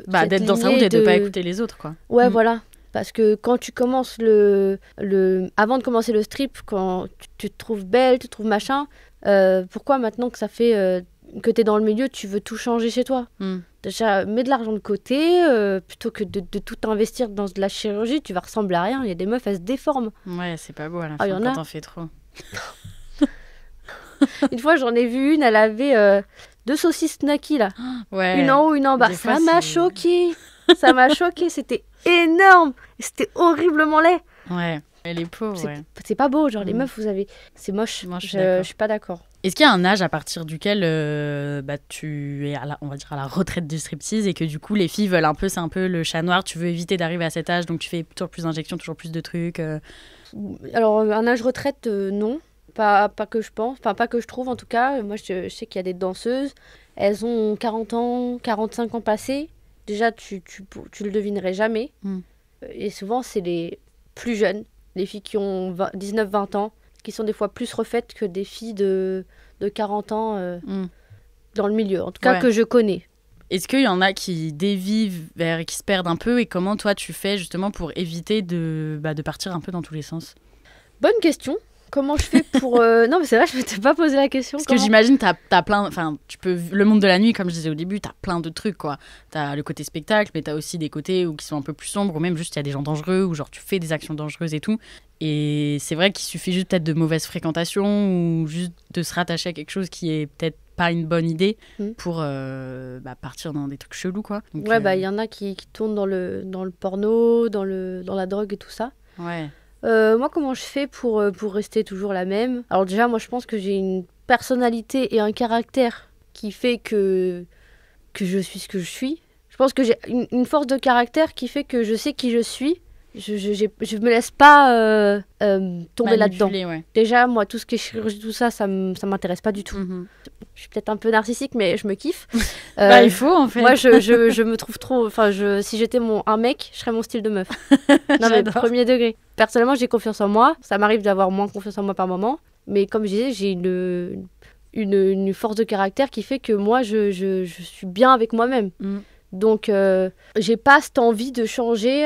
Speaker 2: bah, d'être dans sa route et de... pas écouter les autres quoi ouais mm. voilà parce que quand tu commences le le avant de commencer le strip quand tu, te trouves belle tu te trouves machin pourquoi maintenant que ça fait que tu es dans le milieu tu veux tout changer chez toi mm. déjà mets de l'argent de côté plutôt que de, tout investir dans de la chirurgie tu vas ressembler à rien il y a des meufs elles se déforment ouais c'est pas beau à la ah, fin quand t'en fais
Speaker 1: trop <laughs>
Speaker 2: <laughs> une fois, j'en ai vu une, elle avait euh, deux saucisses Naki, là. <gasps> Ouais. Une en haut, une en bas. Ça m'a choqué. Ça m'a <laughs> choqué. C'était énorme. C'était horriblement laid. Ouais. Elle est pauvre, C'est pas beau. Genre, les mm. meufs, vous avez. C'est moche. Moi, je suis pas d'accord.
Speaker 1: Est-ce qu'il y a un âge à partir duquel euh, bah, tu es, à la, on va dire, à la retraite du striptease et que du coup, les filles veulent un peu, c'est un peu le chat noir, tu veux éviter d'arriver à cet âge, donc tu fais toujours plus d'injections, toujours plus de trucs. Euh
Speaker 2: alors, un âge retraite, non. Pas, que je pense, enfin pas que je trouve en tout cas. Moi je, sais qu'il y a des danseuses, elles ont 40 ans, 45 ans passés. Déjà tu, tu, le devinerais jamais. Hmm. Euh, et souvent c'est les plus jeunes, les filles qui ont 19-20 ans, qui sont des fois plus refaites que des filles de, de 40 ans euh, hmm. dans le milieu, en tout cas que je connais.
Speaker 1: Est-ce qu'il y en a qui dévivent, vers, qui se perdent un peu Et comment toi tu fais justement pour éviter de, bah, de partir un peu dans tous les sens
Speaker 2: Bonne question. Comment je fais pour. Euh, <laughs> non, mais c'est vrai, je ne m'étais pas posé la question. Parce que j'imagine,
Speaker 1: t'as as plein. Enfin, tu peux. Le monde de la nuit, comme je disais au début, tu as plein de trucs, quoi. as le côté spectacle, mais tu as aussi des côtés où, qui sont un peu plus sombres, ou même juste, il y a des gens dangereux, ou genre, tu fais des actions dangereuses et tout. Et c'est vrai qu'il suffit juste peut-être de mauvaise fréquentation, ou juste de se rattacher à quelque chose qui est peut-être pas une bonne idée hmm. pour euh, bah, partir dans des trucs chelous, quoi. ouais, bah, euh, il y
Speaker 2: en a qui, qui, tournent dans le, dans le porno, dans, le, dans la drogue et tout ça. Ouais. Euh, moi, comment je fais pour, euh, pour rester toujours la même Alors déjà, moi, je pense que j'ai une personnalité et un caractère qui fait que, que je suis ce que je suis. Je pense que j'ai une force de caractère qui fait que je sais qui je suis je, je, je, me laisse pas euh, euh, tomber là-dedans. Déjà, moi, tout ce qui est chirurgie, tout ça, ça, ne m'intéresse pas du tout. Mhm. Je suis peut-être un peu narcissique, mais je me kiffe. <laughs> Euh, bah, il faut, en fait. Moi, je, je, me trouve trop. Enfin, si j'étais mon, un mec, je serais mon style de meuf. <laughs> non, mais premier degré. Personnellement, j'ai confiance en moi. Ça m'arrive d'avoir moins confiance en moi par moment. Mais comme je disais, j'ai une, une, force de caractère qui fait que moi, je, je, je suis bien avec moi-même. Mhm. Donc, Donc, j'ai pas cette envie de changer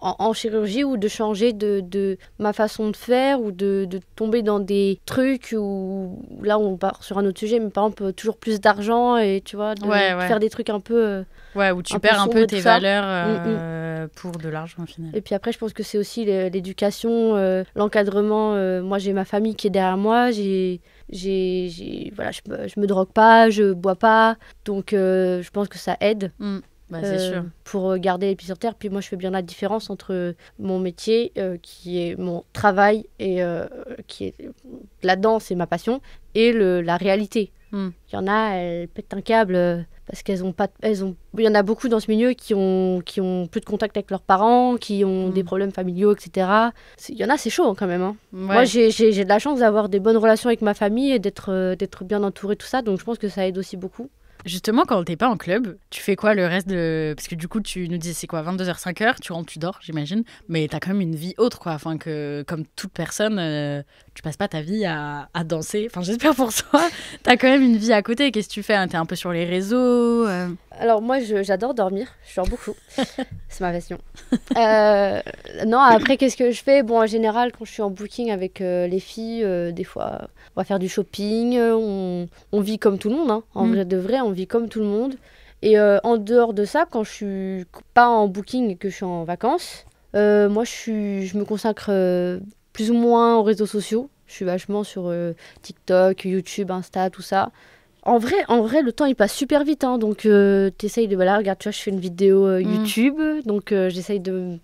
Speaker 2: en, chirurgie ou de changer de, ma façon de faire ou de, tomber dans des trucs où là on part sur un autre sujet mais par exemple toujours plus d'argent et tu vois faire des trucs un peu euh,
Speaker 1: ouais où tu perds un peu tes valeurs mm, mm. Euh, pour de l'argent finalement. et
Speaker 2: puis après je pense que c'est aussi l'éducation euh, l'encadrement moi j'ai ma famille qui est derrière moi j'ai j'ai voilà je, me drogue pas je bois pas donc je pense que ça aide mm. Bah, euh, pour euh, garder les pieds sur terre. Puis moi, je fais bien la différence entre euh, mon métier, qui est mon travail, et qui est la danse et ma passion, et le, la réalité. Hmm. Il y en a, elles pètent un câble parce qu'elles ont pas elles ont il y en a beaucoup dans ce milieu qui ont qui ont plus de contact avec leurs parents qui ont hmm. des problèmes familiaux etc il y en a c'est chaud hein, quand même hein. moi j'ai de la chance d'avoir des bonnes relations avec ma famille et d'être d'être bien entourée tout ça donc je pense que ça aide aussi beaucoup
Speaker 1: Justement, quand t'es pas en club, tu fais quoi le reste de. Parce que du coup, tu nous dis c'est quoi, 22h, 5h, tu rentres, tu dors, j'imagine. Mais t'as quand même une vie autre, quoi. Enfin, que comme toute personne, euh, tu passes pas ta vie à, à danser. Enfin, j'espère pour toi. <laughs> as quand même une vie à côté. Qu'est-ce que tu fais hein? Tu es un peu sur les réseaux euh?
Speaker 2: Alors, moi, j'adore dormir. Je dors beaucoup. <laughs> c'est ma passion. Euh, non, après, qu'est-ce que je fais Bon, en général, quand je suis en booking avec euh, les filles, des fois, on va faire du shopping. On, vit comme tout le monde. Hein. En mm. vrai, de vrai, on vit comme tout le monde. Et en dehors de ça, quand je suis pas en booking et que je suis en vacances, moi, je, je me consacre plus ou moins aux réseaux sociaux. Je suis vachement sur euh, TikTok, YouTube, Insta, tout ça. En vrai, en vrai, le temps il passe super vite, hein. donc euh, tu essayes de voilà, regarde, tu vois, je fais une vidéo euh, mm. YouTube, donc j'essaye de,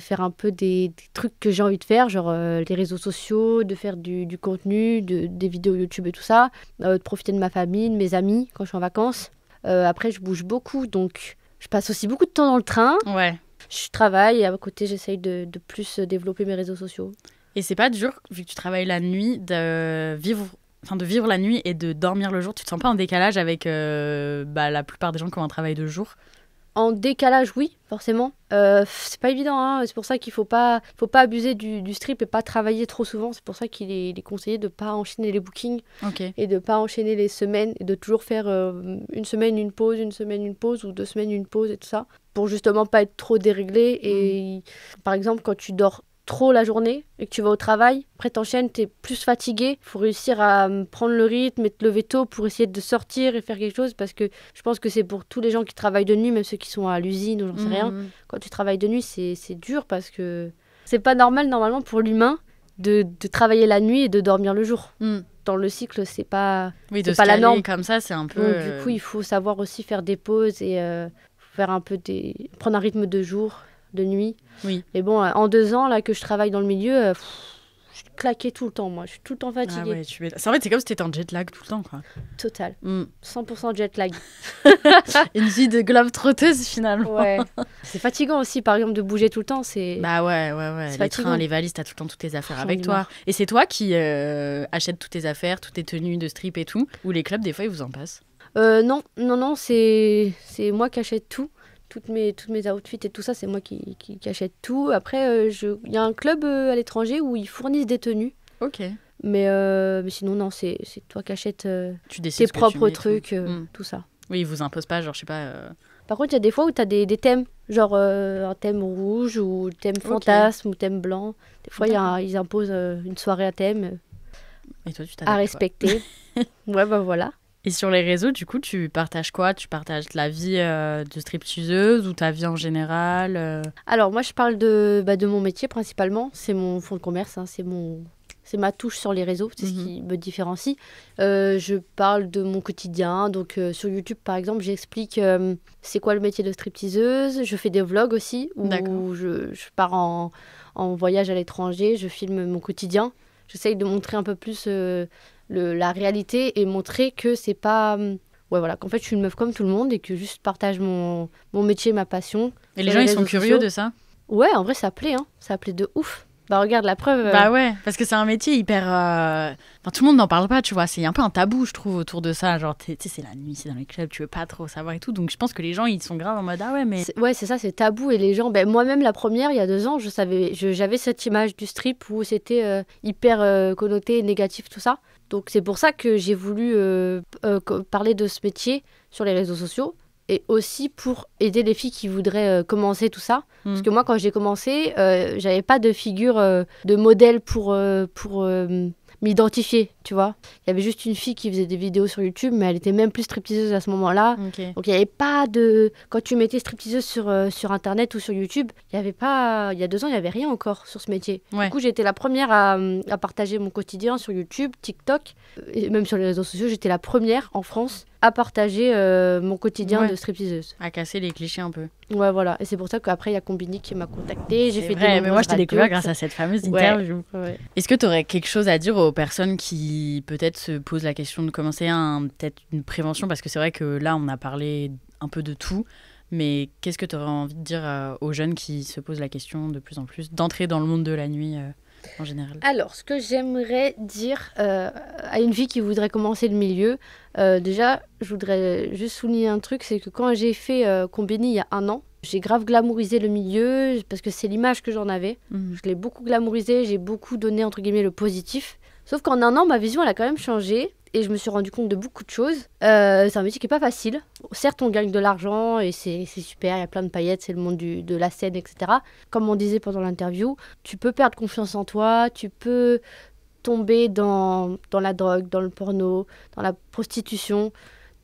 Speaker 2: faire un peu des, trucs que j'ai envie de faire, genre les réseaux sociaux, de faire du, contenu, des vidéos YouTube et tout ça, de profiter de ma famille, de mes amis quand je suis en vacances. après, je bouge beaucoup, donc je passe aussi beaucoup de temps dans le train. Ouais je travaille et à côté, j'essaye de, de, plus développer mes réseaux sociaux.
Speaker 1: Et c'est pas dur, vu que tu travailles la nuit, de vivre, enfin de vivre la nuit et de dormir le jour. Tu te sens pas en décalage avec euh, bah, la plupart des gens qui ont un travail de jour
Speaker 2: en décalage, oui, forcément. Euh, c'est pas évident, hein. c'est pour ça qu'il faut pas, faut pas abuser du, strip et pas travailler trop souvent. C'est pour ça qu'il est, conseillé de pas enchaîner les bookings et de pas enchaîner les semaines et de toujours faire euh, une semaine une pause, une semaine une pause ou deux semaines une pause et tout ça pour justement pas être trop déréglé. Et mm. par exemple, quand tu dors trop la journée et que tu vas au travail, après t'enchaînes, t'es plus fatigué. Faut réussir à euh, prendre le rythme et te lever tôt pour essayer de sortir et faire quelque chose parce que je pense que c'est pour tous les gens qui travaillent de nuit, même ceux qui sont à l'usine ou j'en sais rien. Mhm. Quand tu travailles de nuit, c'est dur parce que c'est pas normal normalement pour l'humain de, travailler la nuit et de dormir le jour. Mm. Dans le cycle, c'est pas, oui, de pas la norme. Comme ça, c'est un peu. du euh, coup, il faut savoir aussi faire des pauses et euh, faire un peu des prendre un rythme de jour de nuit. Oui. Mais bon, euh, en deux ans, là, que je travaille dans le milieu, euh, je claquais tout le temps, moi. Je suis tout le temps ah fatiguée. Ah ouais, tu... c'est
Speaker 1: comme si tu étais en jet lag tout le temps, quoi.
Speaker 2: Total. 100% hmm. jet lag. <laughs> Une vie de globe trotteuse, finalement. <laughs> C'est fatigant aussi, par exemple, de bouger tout le temps. C'est...
Speaker 1: Bah ouais, ouais, ouais. Les fatigant. trains, les valises, t'as tout le temps toutes tes affaires avec toi. Et c'est toi qui euh, achètes toutes tes affaires, toutes tes tenues de strip et tout Ou les clubs, des fois, ils vous en passent
Speaker 2: euh, non, non, non, c'est moi qui achète tout toutes mes, toutes mes outfits et tout ça, c'est moi qui, qui, achète tout. Après, euh, il y a un club euh, à l'étranger où ils fournissent des tenues. Ok. Mais, euh, mais, sinon, non, c'est toi qui achètes tes propres trucs, hmm. tout ça.
Speaker 1: Oui, ils vous imposent pas, genre, je sais pas.
Speaker 2: Par contre, il y a des fois où tu as des, des, thèmes, genre un thème rouge ou thème fantasme ou thème blanc. Des fois, y ils imposent une soirée à thème.
Speaker 1: Et à respecter.
Speaker 2: <laughs> ouais, ben voilà.
Speaker 1: Et sur les réseaux, du coup, tu partages quoi Tu partages la vie euh, de stripteaseuse ou ta vie en général euh
Speaker 2: Alors, moi, je parle de, bah, de mon métier principalement. C'est mon fond de commerce, hein. c'est mon c'est ma touche sur les réseaux, c'est ce mhm. qui me différencie. Euh, je parle de mon quotidien, donc sur YouTube par exemple, j'explique c'est quoi le métier de stripteaseuse. Je fais des vlogs aussi où je, je, pars en, en voyage à l'étranger, je filme mon quotidien. J'essaye de montrer un peu plus la réalité et montrer que c'est pas. Hum, ouais, voilà, qu'en fait, je suis une meuf comme tout le monde et que juste partage mon, mon métier, ma passion. Et les gens, ils sont curieux de ça Ouais, en vrai, ça plaît, hein. Ça plaît de ouf. Bah regarde la preuve. Euh, bah ouais,
Speaker 1: parce que c'est un métier hyper. Euh, enfin, tout le monde n'en parle pas, tu vois. C'est un peu un tabou, je trouve, autour de ça. Genre, tu sais, c'est la nuit, c'est dans les clubs, tu veux pas trop savoir et tout. Donc je pense que les gens, ils sont graves en mode ah
Speaker 2: ouais, mais. Ouais, c'est ça, c'est tabou. Et les gens, ben, moi-même, la première, il y a deux ans, je savais, j'avais cette image du strip où c'était euh, hyper connoté, négatif, tout ça. Donc c'est pour ça que j'ai voulu euh, euh, parler de ce métier sur les réseaux sociaux et aussi pour aider les filles qui voudraient euh, commencer tout ça. Hmm. Parce que moi, quand j'ai commencé, j'avais pas de figure de modèle pour, pour m'identifier, tu vois. Il y avait juste une fille qui faisait des vidéos sur YouTube, mais elle était même plus stripteaseuse à ce moment-là. Donc il n'y avait pas de. Quand tu mettais stripteaseuse sur, euh, sur Internet ou sur YouTube, il n'y avait pas. Il y a deux ans, il n'y avait rien encore sur ce métier. Du coup, j'étais la première à, à, partager mon quotidien sur YouTube, TikTok, euh, et même sur les réseaux sociaux. J'étais la première en France à partager euh, mon quotidien de stripteaseuse. À casser les clichés un peu. Ouais, voilà. Et c'est pour ça qu'après, il y a Combini qui m'a contacté. J'ai fait vrai, des mais moi, je t'ai découvert grâce à cette fameuse interview.
Speaker 1: Est-ce que tu aurais quelque chose à dire aux personnes qui, peut-être, se posent la question de commencer un, peut-être une prévention Parce que c'est vrai que là, on a parlé un peu de tout. Mais qu'est-ce que tu aurais envie de dire euh, aux jeunes qui se posent la question de plus en plus d'entrer dans le monde de la nuit euh? en général
Speaker 2: Alors, ce que j'aimerais dire euh, à une vie qui voudrait commencer le milieu, euh, déjà, je voudrais juste souligner un truc, c'est que quand j'ai fait euh, Combini il y a un an, j'ai grave glamourisé le milieu parce que c'est l'image que j'en avais. Mhm. Je l'ai beaucoup glamourisé, j'ai beaucoup donné entre guillemets le positif. Sauf qu'en un an, ma vision elle a quand même changé et je me suis rendu compte de beaucoup de choses. Euh, c'est un métier qui n'est pas facile. Certes, on gagne de l'argent et c'est super, il y a plein de paillettes, c'est le monde de la scène, etc. Comme on disait pendant l'interview, tu peux perdre confiance en toi, tu peux tomber dans, la drogue, dans le porno, dans la prostitution.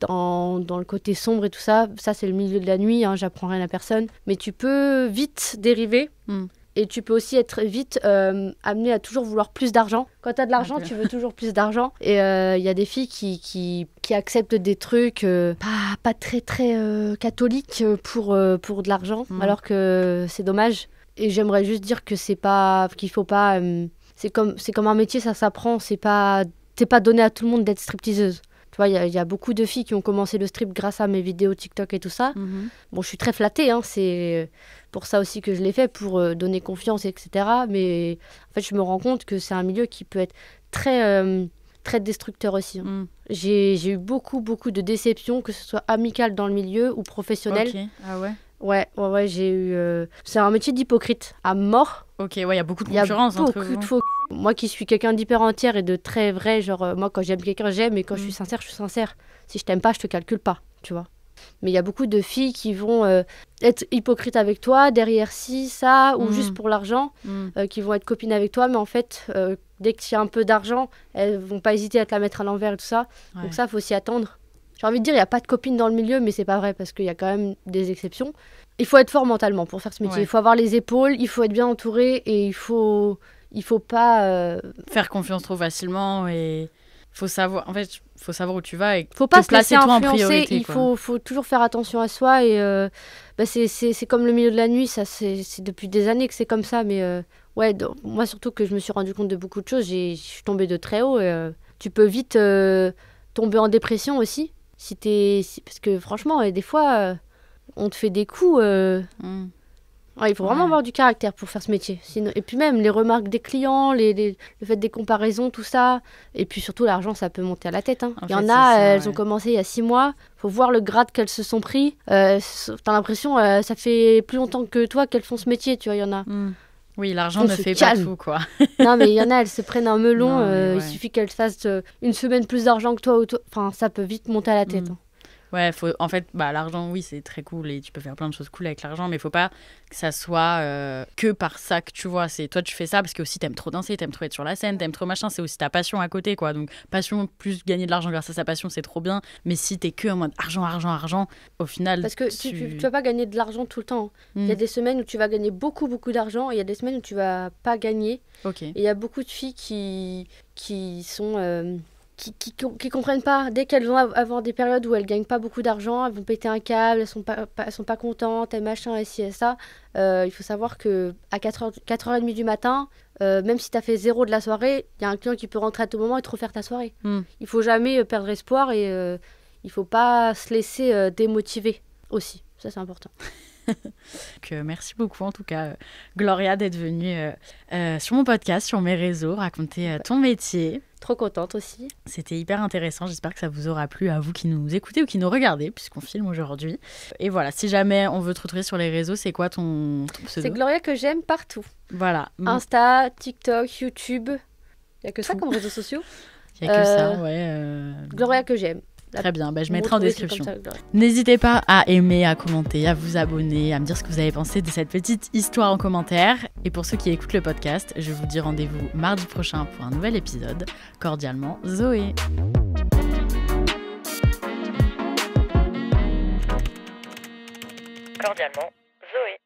Speaker 2: Dans, le côté sombre et tout ça, ça c'est le milieu de la nuit, hein, j'apprends rien à personne, mais tu peux vite dériver. Hmm et tu peux aussi être vite euh, amené à toujours vouloir plus d'argent. Quand tu as de l'argent, tu veux toujours plus d'argent. Et il euh, y a des filles qui, qui, acceptent des trucs euh, pas, très très catholiques pour, pour de l'argent, mm. alors que c'est dommage. Et j'aimerais juste dire que c'est pas qu'il faut pas c'est comme c'est comme un métier, ça s'apprend, c'est pas t'es pas donné à tout le monde d'être stripteaseuse. Tu vois, il y, a beaucoup de filles qui ont commencé le strip grâce à mes vidéos TikTok et tout ça. Mhm. Bon, je suis très flattée, hein, c'est pour ça aussi que je l'ai fait, pour euh, donner confiance, etc. Mais en fait, je me rends compte que c'est un milieu qui peut être très, euh, très destructeur aussi. Hein. Mm. J'ai eu beaucoup, beaucoup de déceptions, que ce soit amicale dans le milieu ou professionnel. Ah ouais Ouais, ouais, j'ai eu. Euh, c'est un métier d'hypocrite, à mort. Ok, ouais, il y a beaucoup de concurrence. Il y de hein. faux moi qui suis quelqu'un d'hyper entière et de très vrai, genre euh, moi quand j'aime quelqu'un, j'aime et quand je suis mm. sincère, je suis sincère. Si je t'aime pas, je te calcule pas, tu vois. Mais il y a beaucoup de filles qui vont euh, être hypocrites avec toi, derrière ci, ça, ou mm. juste pour l'argent, mm. euh, qui vont être copines avec toi, mais en fait, dès qu'il y a un peu d'argent, elles vont pas hésiter à te la mettre à l'envers et tout ça. Donc ça, faut s'y attendre. J'ai envie de dire, il n'y a pas de copines dans le milieu, mais c'est pas vrai parce qu'il y a quand même des exceptions. Il faut être fort mentalement pour faire ce métier. Il faut avoir les épaules, il faut être bien entouré et il faut il faut pas euh,
Speaker 1: faire confiance trop facilement et faut savoir en fait faut savoir où tu vas et faut pas se placer influencer en priorité, il faut,
Speaker 2: faut toujours faire attention à soi et euh, bah, c'est comme le milieu de la nuit ça c'est depuis des années que c'est comme ça mais euh, ouais moi surtout que je me suis rendu compte de beaucoup de choses je suis tombée de très haut tu peux vite tomber en dépression aussi si parce que franchement des fois on te fait des coups mm il faut vraiment avoir du caractère pour faire ce métier. Sinon... Et puis même les remarques des clients, le fait des comparaisons, tout ça. Et puis surtout l'argent, ça peut monter à la tête. Hein. Il y en a, euh, elles ont commencé il y a six mois. Faut voir le grade qu'elles se sont pris. Euh, T'as l'impression, euh, ça fait plus longtemps que toi qu'elles font ce métier. Tu vois, il y en a. Hmm.
Speaker 1: Oui, l'argent ne fait pas tout, quoi.
Speaker 2: <laughs> non, mais il y en a, elles se prennent un melon. Euh, il suffit qu'elles fassent une semaine plus d'argent que toi, Enfin, ça peut vite monter à la tête. Hmm. Hein.
Speaker 1: Ouais, faut, en fait, bah, l'argent, oui, c'est très cool et tu peux faire plein de choses cool avec l'argent, mais il faut pas que ça soit euh, que par ça que tu vois. C'est toi, tu fais ça parce que aussi t'aimes trop danser, t'aimes trop être sur la scène, t'aimes trop machin. C'est aussi ta passion à côté, quoi. Donc, passion plus gagner de l'argent grâce à sa passion, c'est trop bien. Mais si t'es que en mode argent, argent, argent, au final. Parce que tu, tu, vas pas
Speaker 2: gagner de l'argent tout le temps. Hein. Il y a hmm. des semaines où tu vas gagner beaucoup, beaucoup d'argent et il y a des semaines où tu vas pas gagner. Ok. Et il y a beaucoup de filles qui, qui sont. Euh, qui, qui, comprennent pas. Dès qu'elles vont avoir des périodes où elles gagnent pas beaucoup d'argent, elles vont péter un câble, elles sont pas, elles sont pas contentes, elles machin, et ci et ça. Euh, il faut savoir que à 4 h 30 du matin, euh, même si tu as fait zéro de la soirée, il y a un client qui peut rentrer à tout moment et te refaire ta soirée. Il hmm. Il faut jamais euh, perdre espoir et euh, il faut pas se laisser démotiver aussi. Ça, c'est important. <laughs>
Speaker 1: que merci beaucoup en tout cas, Gloria, d'être venue sur mon podcast, sur mes réseaux, raconter ton métier. Trop contente aussi. C'était hyper intéressant. J'espère que ça vous aura plu à vous qui nous écoutez ou qui nous regardez, puisqu'on filme aujourd'hui. Et voilà, si jamais on veut te retrouver sur les réseaux, c'est quoi ton, pseudo C'est
Speaker 2: Gloria que j'aime partout. Voilà. Insta, TikTok, YouTube. Il n'y a que ça comme réseaux sociaux. <laughs> Il n'y a que ça, euh, ouais. Euh. Gloria que j'aime. Très bien, ben, je mettrai en description.
Speaker 1: N'hésitez pas à aimer, à commenter, à vous abonner, à me dire ce que vous avez pensé de cette petite histoire en commentaire. Et pour ceux qui écoutent le podcast, je vous dis rendez-vous mardi prochain pour un nouvel épisode. Cordialement, Zoé. Cordialement, Zoé.